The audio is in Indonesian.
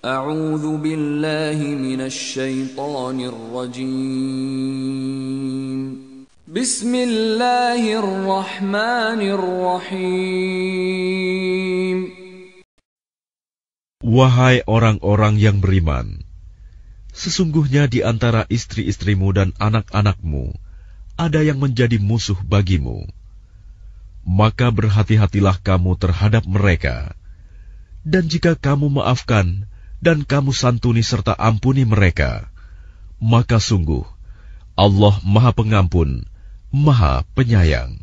أعوذ بالله من الشيطان الرجيم بسم الله الرحمن الرحيم Wahai orang-orang yang beriman, sesungguhnya di antara istri-istrimu dan anak-anakmu ada yang menjadi musuh bagimu. Maka berhati-hatilah kamu terhadap mereka. Dan jika kamu maafkan, dan kamu santuni serta ampuni mereka, maka sungguh Allah Maha Pengampun, Maha Penyayang.